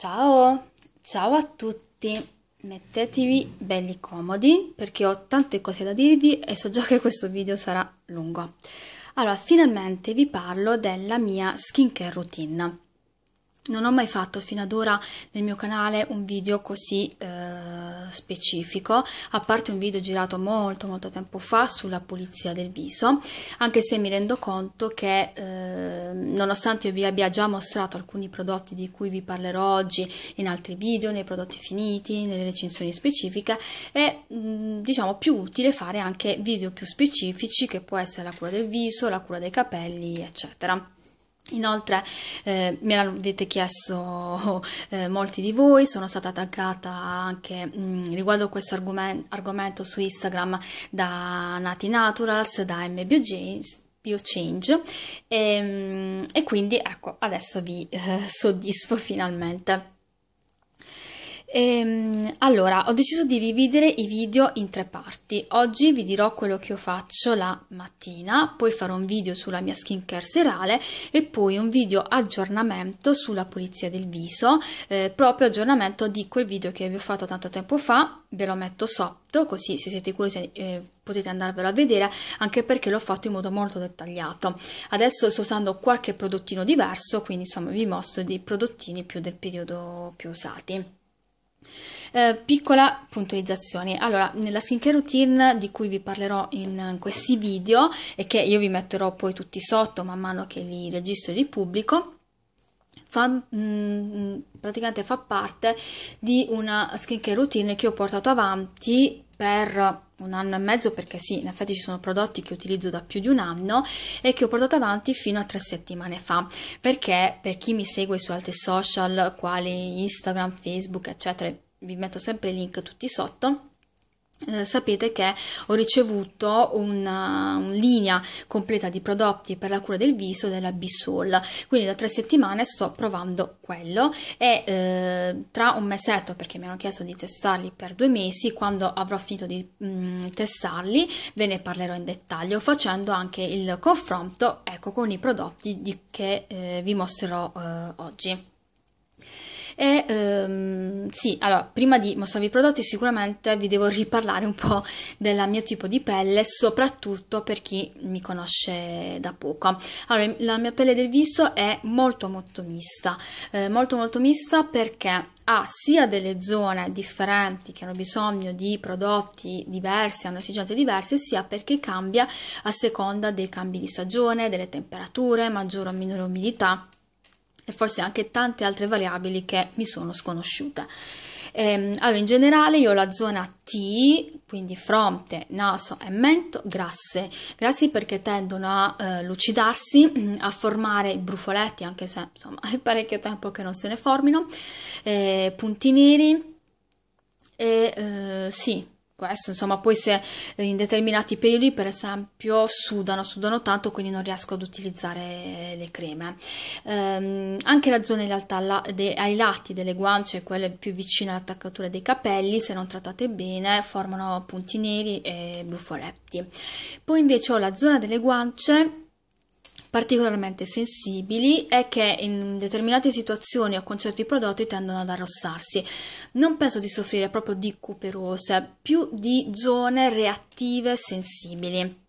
Ciao, ciao a tutti. Mettetevi belli comodi perché ho tante cose da dirvi e so già che questo video sarà lungo. Allora, finalmente vi parlo della mia skincare routine. Non ho mai fatto fino ad ora nel mio canale un video così eh, specifico, a parte un video girato molto molto tempo fa sulla pulizia del viso, anche se mi rendo conto che eh, nonostante io vi abbia già mostrato alcuni prodotti di cui vi parlerò oggi in altri video, nei prodotti finiti, nelle recensioni specifiche, è mh, diciamo più utile fare anche video più specifici che può essere la cura del viso, la cura dei capelli, eccetera. Inoltre eh, me l'avete chiesto eh, molti di voi, sono stata attaccata anche mh, mm, riguardo questo argomento su Instagram da Nati Naturals, da MBioGames, BioChange e, ehm, e, quindi ecco adesso vi eh, soddisfo finalmente. Ehm, allora, ho deciso di dividere i video in tre parti. Oggi vi dirò quello che io faccio la mattina, poi farò un video sulla mia skincare serale e poi un video aggiornamento sulla pulizia del viso, eh, proprio aggiornamento di quel video che vi ho fatto tanto tempo fa, ve lo metto sotto così se siete curiosi eh, potete andarvelo a vedere anche perché l'ho fatto in modo molto dettagliato. Adesso sto usando qualche prodottino diverso, quindi insomma vi mostro dei prodottini più del periodo più usati. Eh, piccola puntualizzazione, allora nella skincare routine di cui vi parlerò in, questi video e che io vi metterò poi tutti sotto man mano che li registro e li pubblico, Fa, mh, mm, mm, praticamente fa parte di una skincare routine che ho portato avanti per un anno e mezzo perché sì, in effetti ci sono prodotti che utilizzo da più di un anno e che ho portato avanti fino a tre settimane fa perché per chi mi segue su altri social quali Instagram, Facebook eccetera vi metto sempre i link tutti sotto eh, sapete che ho ricevuto una, eh, una, linea completa di prodotti per la cura del viso della Bisol, quindi da tre settimane sto provando quello e eh, tra un mesetto, perché mi hanno chiesto di testarli per due mesi, quando avrò finito di mh, mm, testarli ve ne parlerò in dettaglio facendo anche il confronto ecco, con i prodotti di, che eh, vi mostrerò eh, oggi. E ehm, sì, allora, prima di mostrarvi i prodotti sicuramente vi devo riparlare un po' del mio tipo di pelle, soprattutto per chi mi conosce da poco. Allora, la mia pelle del viso è molto molto mista, eh, molto molto mista perché ha sia delle zone differenti che hanno bisogno di prodotti diversi, hanno esigenze diverse, sia perché cambia a seconda dei cambi di stagione, delle temperature, maggiore o minore umidità e forse anche tante altre variabili che mi sono sconosciute. Ehm, allora, in generale io ho la zona T, quindi fronte, naso e mento, grasse. Grassi perché tendono a eh, lucidarsi, mm, a formare i brufoletti, anche se insomma è parecchio tempo che non se ne formino, eh, punti neri e eh, sì, questo, insomma, poi se eh, in determinati periodi, per esempio, sudano, sudano tanto, quindi non riesco ad utilizzare le creme. Ehm, anche la zona in realtà la, de, ai lati delle guance, quelle più vicine all'attaccatura dei capelli, se non trattate bene, formano punti neri e buffoletti. Poi invece ho la zona delle guance particolarmente sensibili e che in determinate situazioni o con certi prodotti tendono ad arrossarsi. Non penso di soffrire proprio di cuperose, più di zone reattive sensibili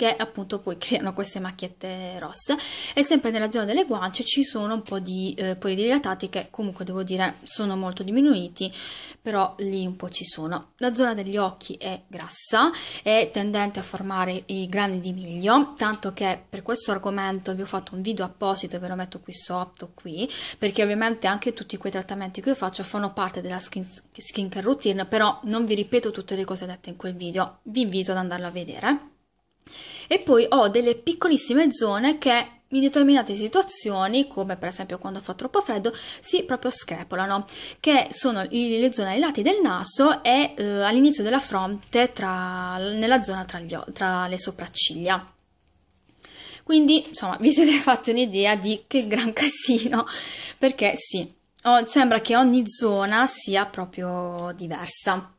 che appunto poi creano queste macchiette rosse e sempre nella zona delle guance ci sono un po' di eh, polidilatati che comunque devo dire sono molto diminuiti però lì un po' ci sono la zona degli occhi è grassa è tendente a formare i grani di miglio tanto che per questo argomento vi ho fatto un video apposito ve lo metto qui sotto qui perché ovviamente anche tutti quei trattamenti che io faccio fanno parte della skin, skin care routine però non vi ripeto tutte le cose dette in quel video vi invito ad andarlo a vedere e poi ho delle piccolissime zone che in determinate situazioni, come per esempio quando fa troppo freddo, si proprio screpolano, che sono le zone ai lati del naso e eh, all'inizio della fronte, tra, nella zona tra, gli, tra le sopracciglia. Quindi, insomma, vi siete fatti un'idea di che gran casino, perché sì, oh, sembra che ogni zona sia proprio diversa.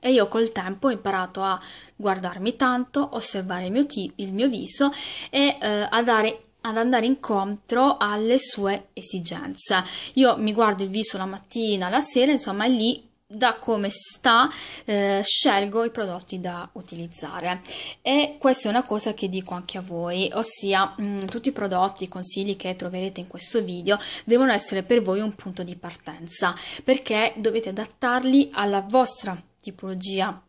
E io col tempo ho imparato a guardarmi tanto, osservare il mio, t- il mio viso e eh, a dare ad andare incontro alle sue esigenze. Io mi guardo il viso la mattina, la sera, insomma, lì da come sta eh, scelgo i prodotti da utilizzare e questa è una cosa che dico anche a voi ossia mh, mm, tutti i prodotti i consigli che troverete in questo video devono essere per voi un punto di partenza perché dovete adattarli alla vostra tipologia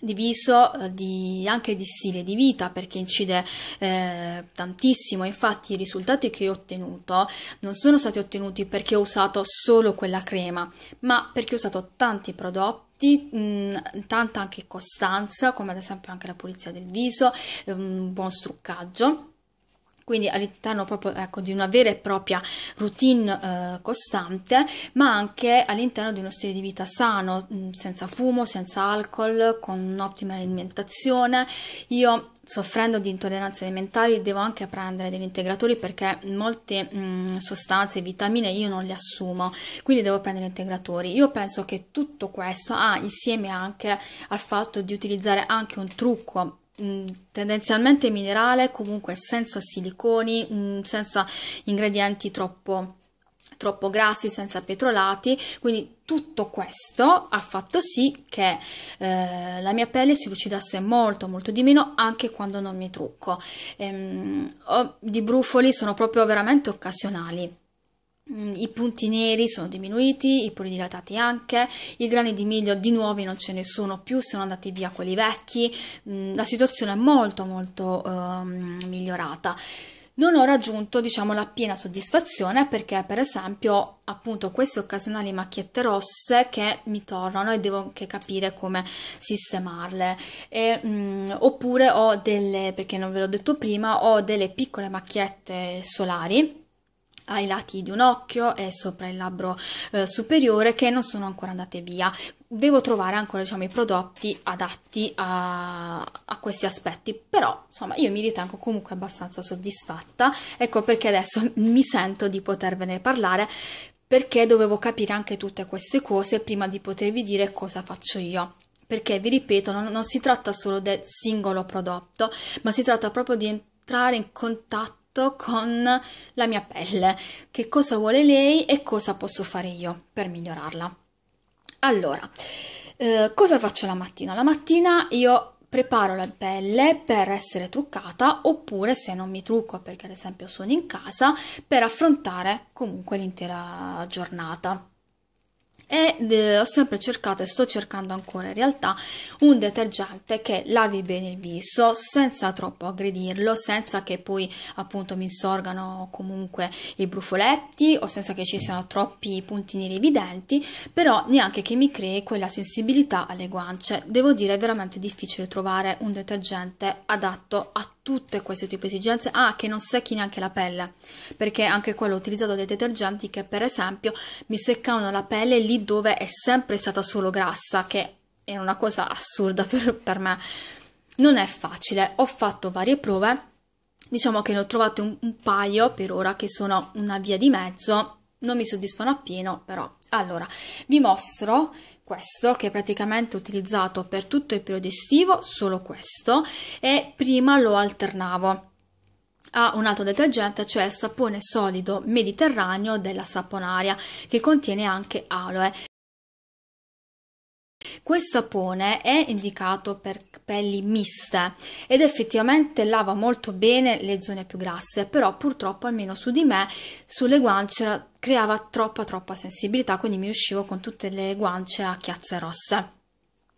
diviso eh, di, anche di stile di vita perché incide eh, tantissimo infatti i risultati che ho ottenuto non sono stati ottenuti perché ho usato solo quella crema ma perché ho usato tanti prodotti mh, mm, tanta anche costanza come ad esempio anche la pulizia del viso eh, un buon struccaggio quindi all'interno proprio ecco, di una vera e propria routine eh, costante, ma anche all'interno di uno stile di vita sano, mm, senza fumo, senza alcol, con un'ottima alimentazione. Io soffrendo di intolleranze alimentari devo anche prendere degli integratori perché molte mh, mm, sostanze e vitamine io non le assumo, quindi devo prendere integratori. Io penso che tutto questo ha ah, insieme anche al fatto di utilizzare anche un trucco Mm, tendenzialmente minerale, comunque senza siliconi, mm, senza ingredienti troppo troppo grassi, senza petrolati, quindi tutto questo ha fatto sì che eh, la mia pelle si lucidasse molto molto di meno anche quando non mi trucco. Ehm, ho, di brufoli sono proprio veramente occasionali. Mm, i punti neri sono diminuiti, i polidilatati anche, i grani di miglio di nuovi non ce ne sono più, sono andati via quelli vecchi, mm, la situazione è molto molto um, migliorata. Non ho raggiunto, diciamo, la piena soddisfazione perché, per esempio, appunto queste occasionali macchiette rosse che mi tornano e devo anche capire come sistemarle. E, mh, mm, oppure ho delle, perché non ve l'ho detto prima, ho delle piccole macchiette solari ai lati di un occhio e sopra il labbro eh, superiore che non sono ancora andate via. Devo trovare ancora diciamo, i prodotti adatti a, a, questi aspetti, però insomma io mi ritengo comunque abbastanza soddisfatta, ecco perché adesso mi sento di potervene parlare perché dovevo capire anche tutte queste cose prima di potervi dire cosa faccio io. Perché vi ripeto, non, non si tratta solo del singolo prodotto, ma si tratta proprio di entrare in contatto contatto con la mia pelle, che cosa vuole lei e cosa posso fare io per migliorarla. Allora, eh, cosa faccio la mattina? La mattina io preparo la pelle per essere truccata oppure se non mi trucco perché ad esempio sono in casa per affrontare comunque l'intera giornata e eh, ho sempre cercato e sto cercando ancora in realtà un detergente che lavi bene il viso senza troppo aggredirlo, senza che poi appunto mi insorgano comunque i brufoletti o senza che ci siano troppi puntini evidenti, però neanche che mi crei quella sensibilità alle guance. Devo dire è veramente difficile trovare un detergente adatto a tutte queste tipi di esigenze, ah che non secchi neanche la pelle, perché anche quello ho utilizzato dei detergenti che per esempio mi seccavano la pelle lì dove è sempre stata solo grassa, che è una cosa assurda per, per me. Non è facile, ho fatto varie prove, diciamo che ne ho trovate un, un paio per ora che sono una via di mezzo, non mi soddisfano appieno però. Allora, vi mostro questo che è praticamente utilizzato per tutto il periodo estivo, solo questo, e prima lo alternavo ha un altro detergente, cioè sapone solido mediterraneo della saponaria, che contiene anche aloe. Quel sapone è indicato per pelli miste ed effettivamente lava molto bene le zone più grasse, però purtroppo almeno su di me, sulle guance creava troppa troppa sensibilità, quindi mi uscivo con tutte le guance a chiazze rosse.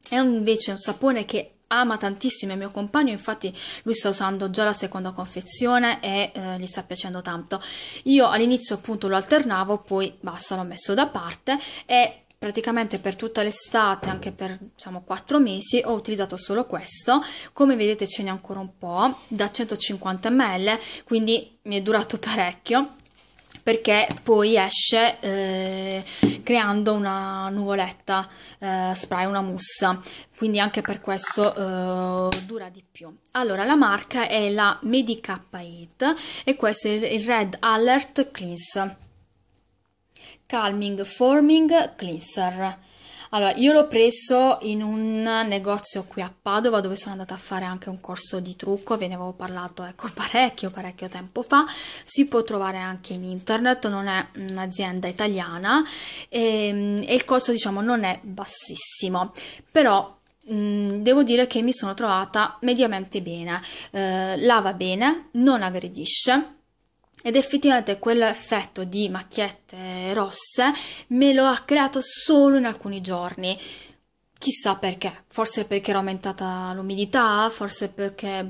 È invece un sapone che ama tantissimo il mio compagno, infatti lui sta usando già la seconda confezione e eh, gli sta piacendo tanto. Io all'inizio appunto lo alternavo, poi basta, l'ho messo da parte e praticamente per tutta l'estate, anche per diciamo 4 mesi, ho utilizzato solo questo. Come vedete ce n'è ancora un po', da 150 ml, quindi mi è durato parecchio perché poi esce eh, creando una nuvoletta eh, spray, una mussa, quindi anche per questo eh, dura di più. Allora, la marca è la Medica 8 e questo è il Red Alert Cleanser. Calming Forming Cleanser allora, io l'ho preso in un negozio qui a Padova dove sono andata a fare anche un corso di trucco, ve ne avevo parlato ecco parecchio parecchio tempo fa. Si può trovare anche in internet, non è un'azienda italiana e, ehm, e il costo diciamo non è bassissimo, però mm, devo dire che mi sono trovata mediamente bene, eh, lava bene, non aggredisce ed effettivamente quell'effetto di macchiette rosse me lo ha creato solo in alcuni giorni. Chissà perché, forse perché era aumentata l'umidità, forse perché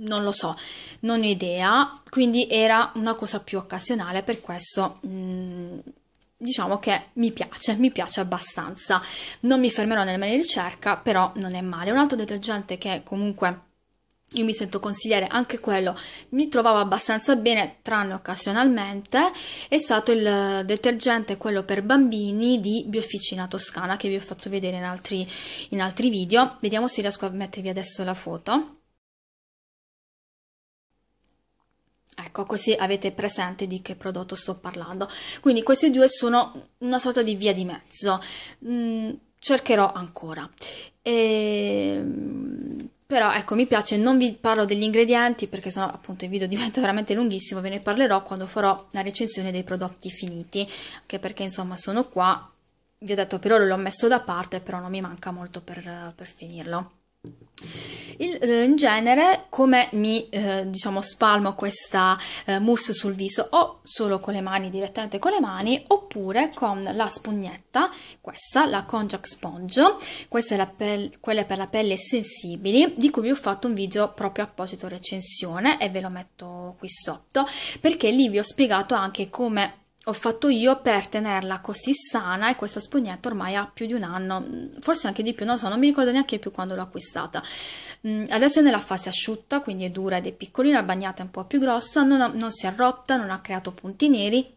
non lo so, non ho idea, quindi era una cosa più occasionale, per questo mm, diciamo che mi piace, mi piace abbastanza. Non mi fermerò nella mia ricerca, però non è male. Un altro detergente che comunque io mi sento consigliere anche quello, mi trovava abbastanza bene tranne occasionalmente, è stato il detergente quello per bambini di Biofficina Toscana che vi ho fatto vedere in altri, in altri video, vediamo se riesco a mettervi adesso la foto. Ecco, così avete presente di che prodotto sto parlando. Quindi questi due sono una sorta di via di mezzo, mm, cercherò ancora. E ehm, però ecco mi piace, non vi parlo degli ingredienti perché sennò appunto il video diventa veramente lunghissimo, ve ne parlerò quando farò la recensione dei prodotti finiti, anche perché insomma sono qua, vi ho detto per ora l'ho messo da parte, però non mi manca molto per, per finirlo. Il, eh, in genere, come mi eh, diciamo spalmo questa eh, mousse sul viso, o solo con le mani, direttamente con le mani, oppure con la spugnetta, questa, la Conjac Sponge, questa è pe quella per la pelle sensibili, di cui vi ho fatto un video proprio apposito recensione e ve lo metto qui sotto, perché lì vi ho spiegato anche come ho fatto io per tenerla così sana e questa spugnetta ormai ha più di un anno, mm, forse anche di più, non lo so, non mi ricordo neanche più quando l'ho acquistata. Mm, adesso è nella fase asciutta, quindi è dura ed è piccolina, bagnata un po' più grossa, non, ha, non si è rotta, non ha creato punti neri,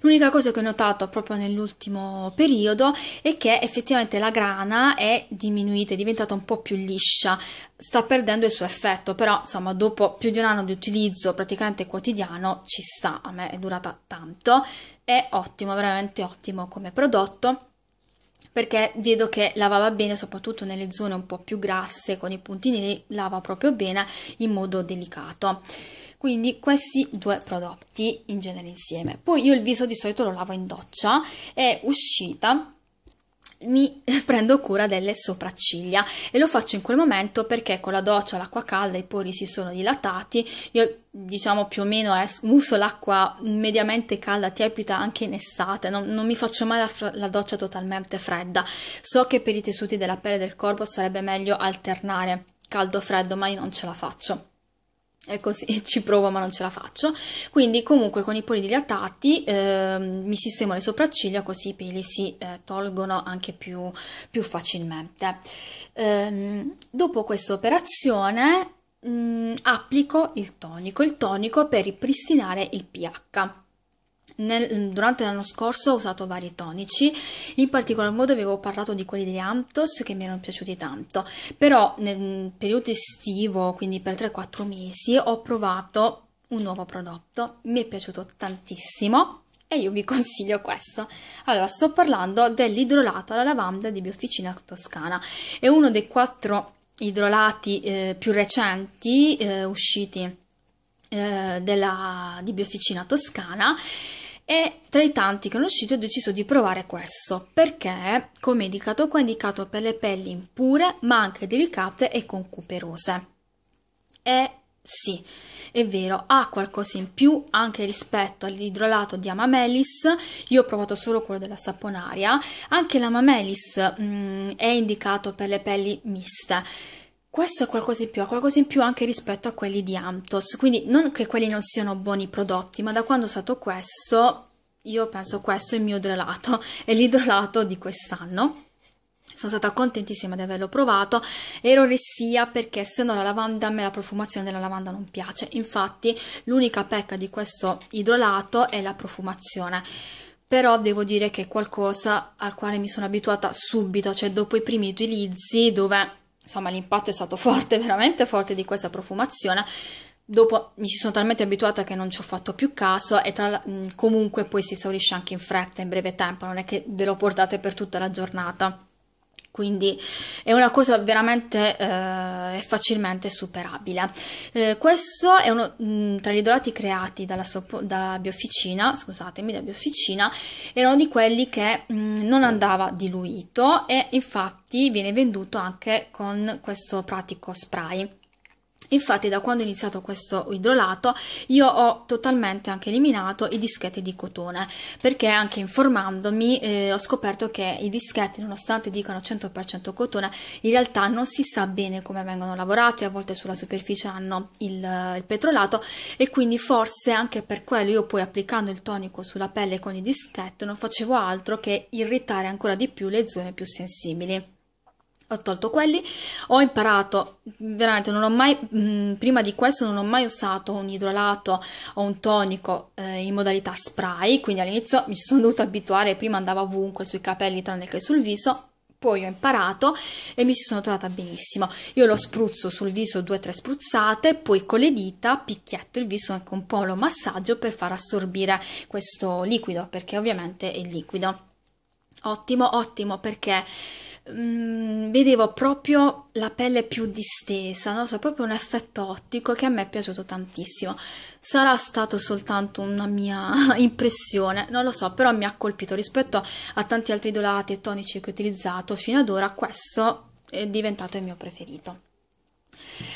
L'unica cosa che ho notato proprio nell'ultimo periodo è che effettivamente la grana è diminuita, è diventata un po' più liscia, sta perdendo il suo effetto, però insomma dopo più di un anno di utilizzo praticamente quotidiano ci sta, a me è durata tanto, è ottimo, veramente ottimo come prodotto perché vedo che lavava bene, soprattutto nelle zone un po' più grasse con i puntini neri, lava proprio bene in modo delicato. Quindi questi due prodotti in genere insieme. Poi io il viso di solito lo lavo in doccia, è uscita mi prendo cura delle sopracciglia e lo faccio in quel momento perché con la doccia, l'acqua calda, i pori si sono dilatati, io diciamo più o meno es- eh, uso l'acqua mediamente calda, tiepida anche in estate, non, non mi faccio mai la, la, doccia totalmente fredda, so che per i tessuti della pelle e del corpo sarebbe meglio alternare caldo-freddo, ma io non ce la faccio è così ci provo ma non ce la faccio. Quindi comunque con i poli dilatati eh, mi sistemo le sopracciglia così i peli si eh, tolgono anche più, più facilmente. Ehm, dopo questa operazione mh, mm, applico il tonico, il tonico per ripristinare il pH. Nel, durante l'anno scorso ho usato vari tonici, in particolar modo avevo parlato di quelli di Amtos che mi erano piaciuti tanto, però nel periodo estivo, quindi per 3-4 mesi, ho provato un nuovo prodotto, mi è piaciuto tantissimo e io vi consiglio questo. Allora, sto parlando dell'idrolato alla lavanda di Biofficina Toscana, è uno dei quattro idrolati eh, più recenti eh, usciti eh, della, di Bioficina Toscana e tra i tanti che ho uscito ho deciso di provare questo perché come indicato qua è indicato per le pelli impure ma anche delicate e concuperose e sì è vero ha qualcosa in più anche rispetto all'idrolato di Amamelis io ho provato solo quello della saponaria anche l'Amamelis mm, è indicato per le pelli miste questo è qualcosa in più, è qualcosa in più anche rispetto a quelli di Amtos, quindi non che quelli non siano buoni prodotti, ma da quando ho usato questo, io penso questo è il mio idrolato, è l'idrolato di quest'anno. Sono stata contentissima di averlo provato, ero restia perché essendo la lavanda a me la profumazione della lavanda non piace, infatti l'unica pecca di questo idrolato è la profumazione però devo dire che è qualcosa al quale mi sono abituata subito, cioè dopo i primi utilizzi dove insomma l'impatto è stato forte, veramente forte di questa profumazione. Dopo mi ci sono talmente abituata che non ci ho fatto più caso e tra, comunque poi si esaurisce anche in fretta, in breve tempo, non è che ve lo portate per tutta la giornata quindi è una cosa veramente eh, facilmente superabile. Eh, questo è uno mm, tra gli idolati creati dalla, da Biofficina, scusatemi, da Biofficina, era uno di quelli che mh, mm, non andava diluito e infatti viene venduto anche con questo pratico spray. Infatti da quando ho iniziato questo idrolato io ho totalmente anche eliminato i dischetti di cotone perché anche informandomi eh, ho scoperto che i dischetti nonostante dicano 100% cotone in realtà non si sa bene come vengono lavorati, a volte sulla superficie hanno il, il petrolato e quindi forse anche per quello io poi applicando il tonico sulla pelle con i dischetti non facevo altro che irritare ancora di più le zone più sensibili ho tolto quelli, ho imparato, veramente non ho mai, mh, mm, prima di questo non ho mai usato un idrolato o un tonico eh, in modalità spray, quindi all'inizio mi sono dovuta abituare, prima andava ovunque sui capelli tranne che sul viso, poi ho imparato e mi ci sono trovata benissimo. Io lo spruzzo sul viso due o tre spruzzate, poi con le dita picchietto il viso anche un po' lo massaggio per far assorbire questo liquido, perché ovviamente è liquido. Ottimo, ottimo perché mh, mm, vedevo proprio la pelle più distesa, no? so, proprio un effetto ottico che a me è piaciuto tantissimo. Sarà stato soltanto una mia impressione, non lo so, però mi ha colpito rispetto a tanti altri idolati e tonici che ho utilizzato fino ad ora, questo è diventato il mio preferito.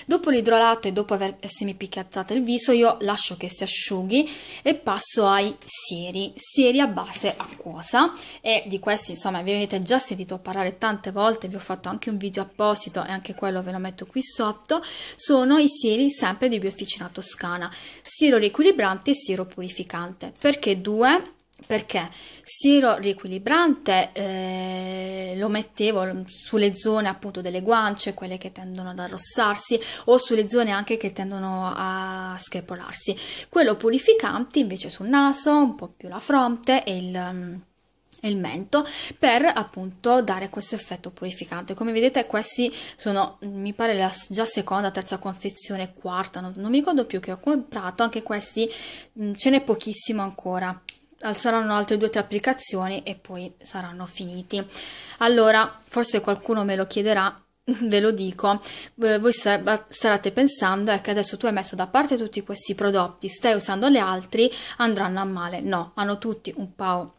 Dopo l'idrolato e dopo aver semipicattato il viso io lascio che si asciughi e passo ai sieri, sieri a base acquosa e di questi insomma vi avete già sentito parlare tante volte, vi ho fatto anche un video apposito e anche quello ve lo metto qui sotto, sono i sieri sempre di Bioficina Toscana, siero riequilibrante e siero purificante. Perché due? perché siro riequilibrante eh, lo mettevo sulle zone appunto delle guance, quelle che tendono ad arrossarsi o sulle zone anche che tendono a screpolarsi. Quello purificante invece sul naso, un po' più la fronte e il mm, il mento per appunto dare questo effetto purificante come vedete questi sono mi pare la già seconda terza confezione quarta non, non mi ricordo più che ho comprato anche questi mm, ce n'è pochissimo ancora saranno altre due o tre applicazioni e poi saranno finiti. Allora, forse qualcuno me lo chiederà, ve lo dico, voi starete pensando è ecco, che adesso tu hai messo da parte tutti questi prodotti, stai usando gli altri, andranno a male. No, hanno tutti un PAO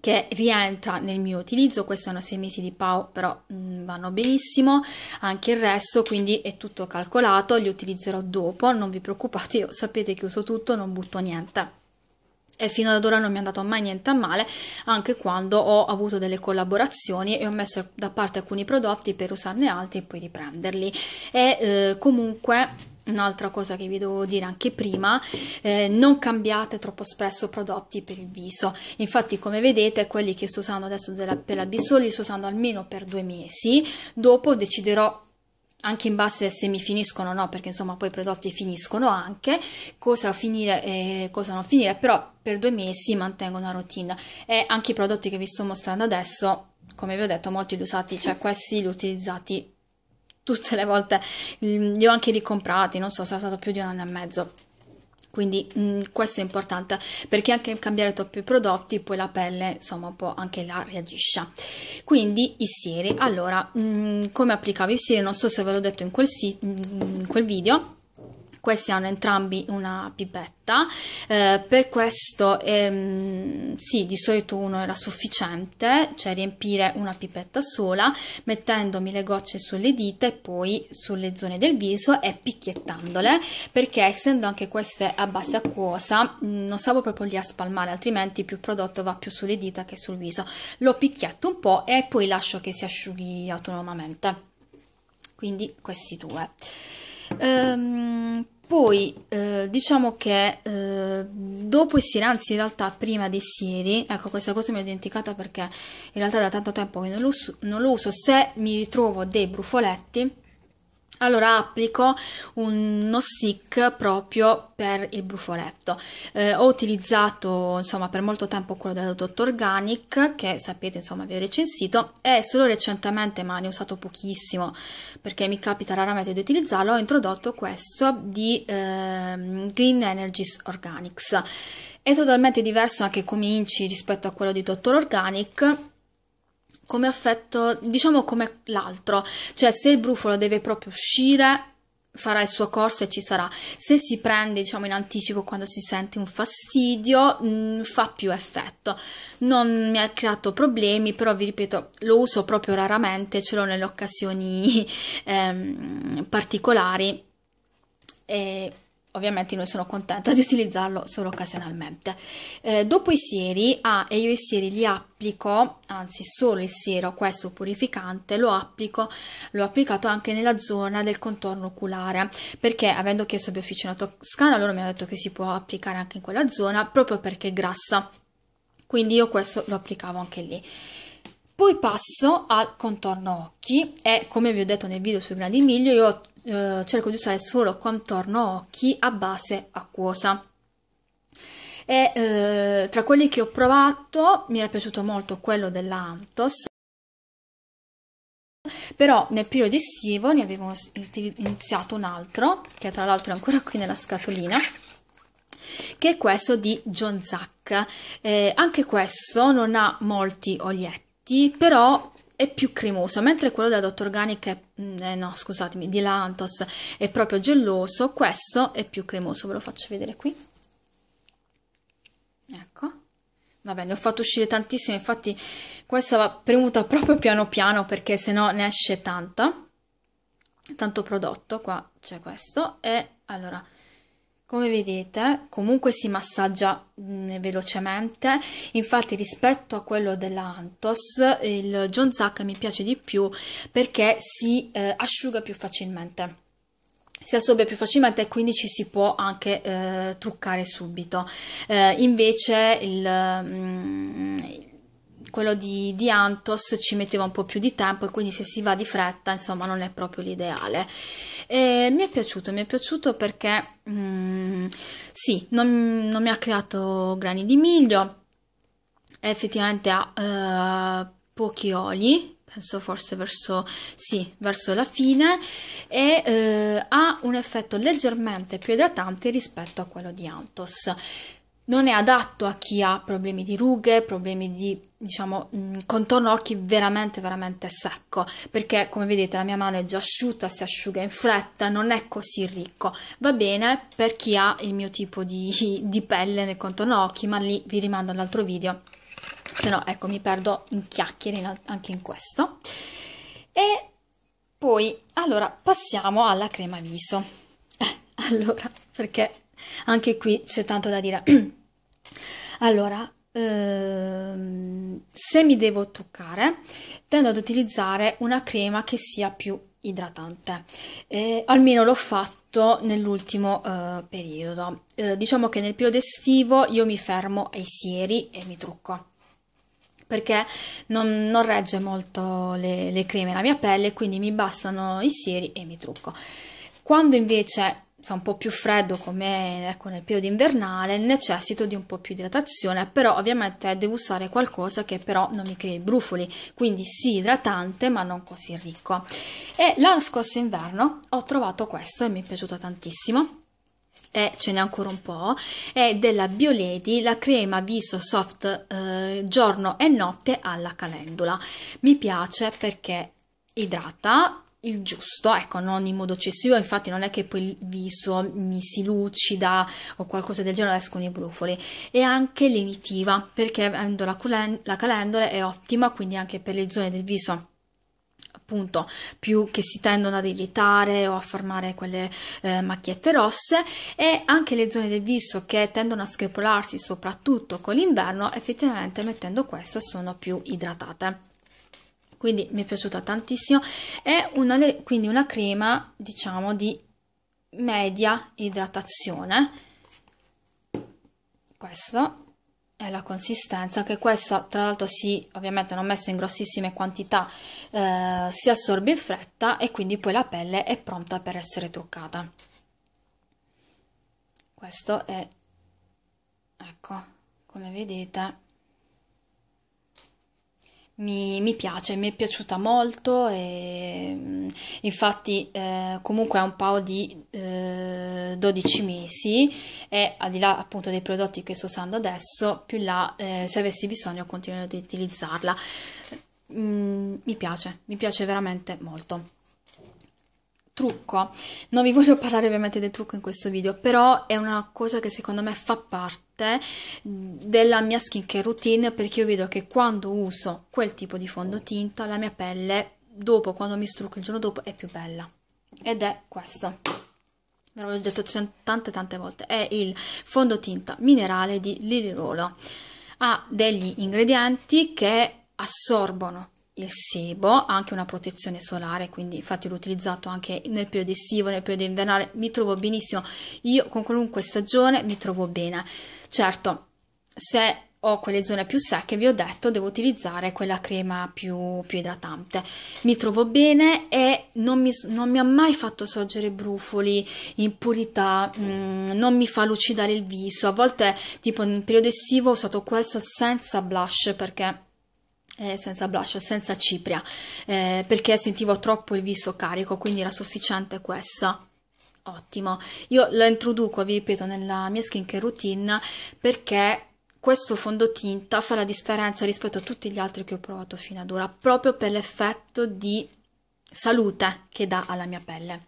che rientra nel mio utilizzo, questi sono sei mesi di PAO, però mh, mm, vanno benissimo, anche il resto, quindi è tutto calcolato, li utilizzerò dopo, non vi preoccupate, io sapete che uso tutto, non butto niente e fino ad ora non mi è andato mai niente a male, anche quando ho avuto delle collaborazioni e ho messo da parte alcuni prodotti per usarne altri e poi riprenderli. E eh, comunque Un'altra cosa che vi devo dire anche prima, eh, non cambiate troppo spesso prodotti per il viso. Infatti, come vedete, quelli che sto usando adesso della, per la Bissoli li sto usando almeno per due mesi. Dopo deciderò anche in base a se mi finiscono o no, perché insomma poi i prodotti finiscono anche, cosa finire e eh, cosa non finire, però per due mesi mantengo una routine e anche i prodotti che vi sto mostrando adesso, come vi ho detto, molti li usati, cioè questi li ho utilizzati tutte le volte, li ho anche ricomprati, non so, sarà stato più di un anno e mezzo quindi mh, mm, questo è importante perché anche cambiare troppi prodotti poi la pelle insomma può anche la reagisce. Quindi i sieri, allora mh, mm, come applicavo i sieri non so se ve l'ho detto in quel, si- mm, in quel video questi hanno entrambi una pipetta, eh, per questo ehm, sì, di solito uno era sufficiente, cioè riempire una pipetta sola, mettendomi le gocce sulle dita e poi sulle zone del viso e picchiettandole, perché essendo anche queste a base acquosa, mh, mm, non stavo proprio lì a spalmare, altrimenti più prodotto va più sulle dita che sul viso. Lo picchietto un po' e poi lascio che si asciughi autonomamente. Quindi questi due. Ehm, poi eh, diciamo che eh, dopo i Siri, anzi in realtà prima dei Siri, ecco questa cosa mi ho dimenticata perché in realtà da tanto tempo che non lo, uso, non lo uso se mi ritrovo dei brufoletti allora applico uno stick proprio per il brufoletto. Eh, ho utilizzato insomma per molto tempo quello della Dottor Organic che sapete insomma vi ho recensito e solo recentemente ma ne ho usato pochissimo perché mi capita raramente di utilizzarlo ho introdotto questo di eh, Green Energies Organics. È totalmente diverso anche come inci rispetto a quello di Dottor Organic come affetto, diciamo come l'altro, cioè se il brufolo deve proprio uscire farà il suo corso e ci sarà. Se si prende, diciamo, in anticipo quando si sente un fastidio, mh, mm, fa più effetto. Non mi ha creato problemi, però vi ripeto, lo uso proprio raramente, ce l'ho nelle occasioni ehm, particolari. E Ovviamente non sono contenta di utilizzarlo solo occasionalmente. Eh, dopo i sieri, ah, e io i sieri li applico, anzi solo il siero, questo purificante, lo applico, l'ho applicato anche nella zona del contorno oculare, perché avendo chiesto a bioficina toscana, loro mi hanno detto che si può applicare anche in quella zona, proprio perché è grassa. Quindi io questo lo applicavo anche lì. Poi passo al contorno occhi e come vi ho detto nel video sui grandi miglio io eh, cerco di usare solo contorno occhi a base acquosa. E, eh, tra quelli che ho provato mi era piaciuto molto quello della Antos però nel periodo estivo ne avevo iniziato un altro che tra l'altro è ancora qui nella scatolina che è questo di John Zack eh, anche questo non ha molti olietti insetti, però è più cremoso, mentre quello della Dr. Organic è, mm, eh, no, scusatemi, di Lantos è proprio geloso, questo è più cremoso, ve lo faccio vedere qui. Ecco. Vabbè, ne ho fatto uscire tantissime, infatti questa va premuta proprio piano piano perché sennò ne esce tanta. Tanto prodotto, qua c'è questo e allora come vedete, comunque si massaggia mh, mm, velocemente, infatti rispetto a quello della Antos, il John Zack mi piace di più perché si eh, asciuga più facilmente. Si assorbe più facilmente e quindi ci si può anche eh, truccare subito. Eh, invece il, mh, mm, quello di, di, Antos ci metteva un po' più di tempo e quindi se si va di fretta insomma non è proprio l'ideale. E mi è piaciuto, mi è piaciuto perché mm, sì, non, non, mi ha creato grani di miglio, effettivamente ha eh, pochi oli, penso forse verso, sì, verso la fine, e eh, ha un effetto leggermente più idratante rispetto a quello di Antos non è adatto a chi ha problemi di rughe, problemi di diciamo mm, contorno occhi veramente veramente secco perché come vedete la mia mano è già asciutta si asciuga in fretta non è così ricco va bene per chi ha il mio tipo di, di pelle nel contorno occhi ma lì vi rimando all'altro video se no ecco mi perdo in chiacchiere anche in questo e poi allora passiamo alla crema viso eh, allora perché anche qui c'è tanto da dire Allora, ehm, se mi devo truccare, tendo ad utilizzare una crema che sia più idratante. Eh, almeno l'ho fatto nell'ultimo eh, periodo. Eh, diciamo che nel periodo estivo io mi fermo ai sieri e mi trucco perché non, non regge molto le, le creme la mia pelle, quindi mi bastano i sieri e mi trucco. Quando invece fa un po' più freddo come ecco, nel periodo invernale, necessito di un po' più di idratazione, però ovviamente devo usare qualcosa che però non mi crei brufoli, quindi sì idratante ma non così ricco. E l'anno scorso inverno ho trovato questo e mi è piaciuto tantissimo. E ce n'è ancora un po', è della Biolady, la crema viso soft eh, giorno e notte alla calendula. Mi piace perché idrata, il giusto, ecco, non in modo eccessivo, infatti non è che poi il viso mi si lucida o qualcosa del genere, escono i brufoli, e anche lenitiva, perché avendo la, culen- la calendole è ottima, quindi anche per le zone del viso appunto più che si tendono ad irritare o a formare quelle eh, macchiette rosse e anche le zone del viso che tendono a screpolarsi soprattutto con l'inverno effettivamente mettendo questa sono più idratate quindi mi è piaciuta tantissimo. È una, quindi una crema, diciamo, di media idratazione. Questa è la consistenza, che questa tra l'altro si, ovviamente non messa in grossissime quantità, eh, si assorbe in fretta e quindi poi la pelle è pronta per essere truccata. Questo è, ecco, come vedete mi, mi, piace, mi è piaciuta molto e mm, infatti eh, comunque ha un paio di eh, 12 mesi e al di là appunto dei prodotti che sto usando adesso, più in là eh, se avessi bisogno continuerò ad utilizzarla. Mm, mi piace, mi piace veramente molto trucco. Non vi voglio parlare ovviamente del trucco in questo video, però è una cosa che secondo me fa parte della mia skincare routine perché io vedo che quando uso quel tipo di fondotinta la mia pelle dopo, quando mi strucco il giorno dopo, è più bella. Ed è questo. Ve l'ho detto tante tante volte. È il fondotinta minerale di Lily Rolo. Ha degli ingredienti che assorbono il sebo, anche una protezione solare, quindi infatti l'ho utilizzato anche nel periodo estivo, nel periodo invernale, mi trovo benissimo. Io con qualunque stagione mi trovo bene. Certo, se ho quelle zone più secche, vi ho detto, devo utilizzare quella crema più, più idratante. Mi trovo bene e non mi, non mi, ha mai fatto sorgere brufoli, impurità, mh, mm, non mi fa lucidare il viso. A volte, tipo nel periodo estivo, ho usato questo senza blush perché eh, senza blush, senza cipria, eh, perché sentivo troppo il viso carico, quindi era sufficiente questa. Ottimo, io la introduco, vi ripeto, nella mia skincare routine perché questo fondotinta fa la differenza rispetto a tutti gli altri che ho provato fino ad ora, proprio per l'effetto di salute che dà alla mia pelle.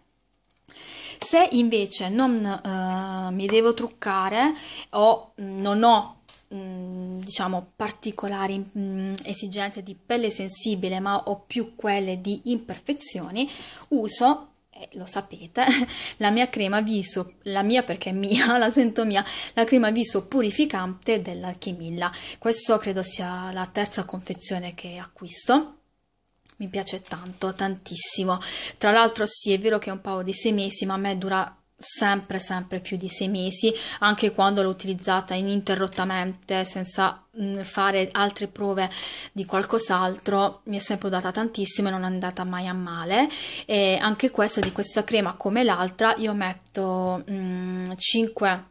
Se invece non eh, mi devo truccare o non ho Mm, diciamo particolari mh, mm, esigenze di pelle sensibile, ma ho più quelle di imperfezioni, uso eh, lo sapete, la mia crema viso, la mia perché è mia, la sento mia, la crema viso purificante dell'Alchimilla. Questo credo sia la terza confezione che acquisto. Mi piace tanto, tantissimo. Tra l'altro sì, è vero che è un paio di sei mesi, ma a me dura sempre sempre più di sei mesi anche quando l'ho utilizzata ininterrottamente senza fare altre prove di qualcos'altro mi è sempre data tantissimo e non è andata mai a male e anche questa di questa crema come l'altra io metto mh, 5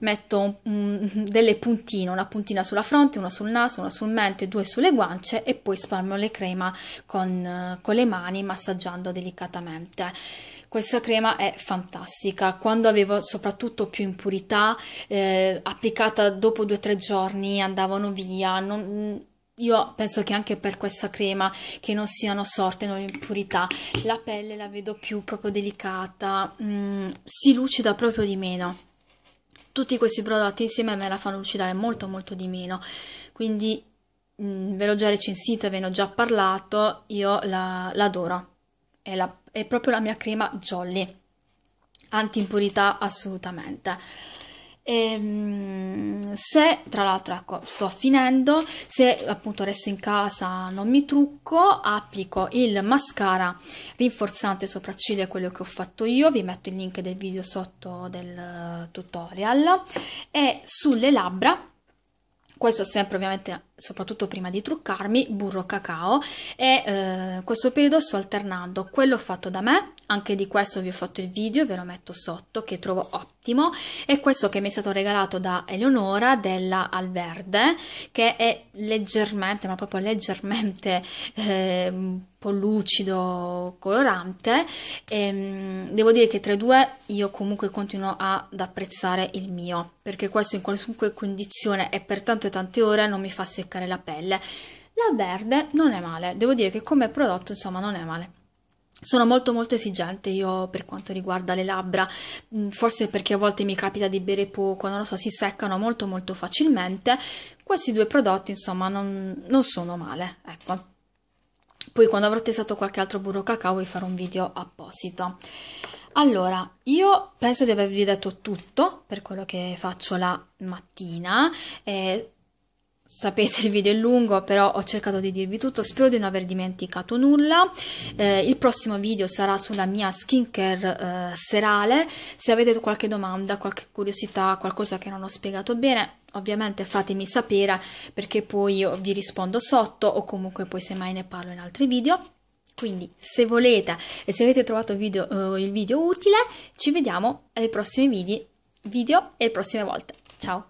metto um, delle puntine, una puntina sulla fronte, una sul naso, una sul mento e due sulle guance e poi spalmo le crema con, con le mani massaggiando delicatamente. Questa crema è fantastica. Quando avevo soprattutto più impurità, eh, applicata dopo due o tre giorni andavano via. Non, io penso che anche per questa crema che non siano sorte nuove impurità, la pelle la vedo più proprio delicata, mm, si lucida proprio di meno. Tutti questi prodotti insieme a me la fanno lucidare molto molto di meno, quindi mm, ve l'ho già recensita, ve ne ho già parlato, io la, l'adoro, è la è proprio la mia crema Jolly, anti-impurità assolutamente. E, ehm, se tra l'altro ecco, sto finendo se appunto resto in casa non mi trucco applico il mascara rinforzante sopracciglia quello che ho fatto io vi metto il link del video sotto del eh, tutorial e sulle labbra questo sempre ovviamente soprattutto prima di truccarmi, burro cacao e eh, questo periodo sto alternando quello fatto da me, anche di questo vi ho fatto il video, ve lo metto sotto che trovo ottimo e questo che mi è stato regalato da Eleonora della Alverde che è leggermente, ma proprio leggermente eh, un po' lucido, colorante e, ehm, devo dire che tra i due io comunque continuo ad apprezzare il mio perché questo in qualunque condizione e per tante tante ore non mi fa seccare seccare la pelle. La verde non è male, devo dire che come prodotto insomma non è male. Sono molto molto esigente io per quanto riguarda le labbra, mm, forse perché a volte mi capita di bere poco, non lo so, si seccano molto molto facilmente. Questi due prodotti insomma non, non sono male, ecco. Poi quando avrò testato qualche altro burro cacao vi farò un video apposito. Allora, io penso di avervi detto tutto per quello che faccio la mattina. Eh, Sapete il video è lungo, però ho cercato di dirvi tutto, spero di non aver dimenticato nulla. Eh, il prossimo video sarà sulla mia skincare eh, serale. Se avete qualche domanda, qualche curiosità, qualcosa che non ho spiegato bene, ovviamente fatemi sapere perché poi io vi rispondo sotto o comunque poi semmai ne parlo in altri video. Quindi se volete e se avete trovato video, eh, il video utile, ci vediamo ai prossimi video, video e alle prossime volte. Ciao!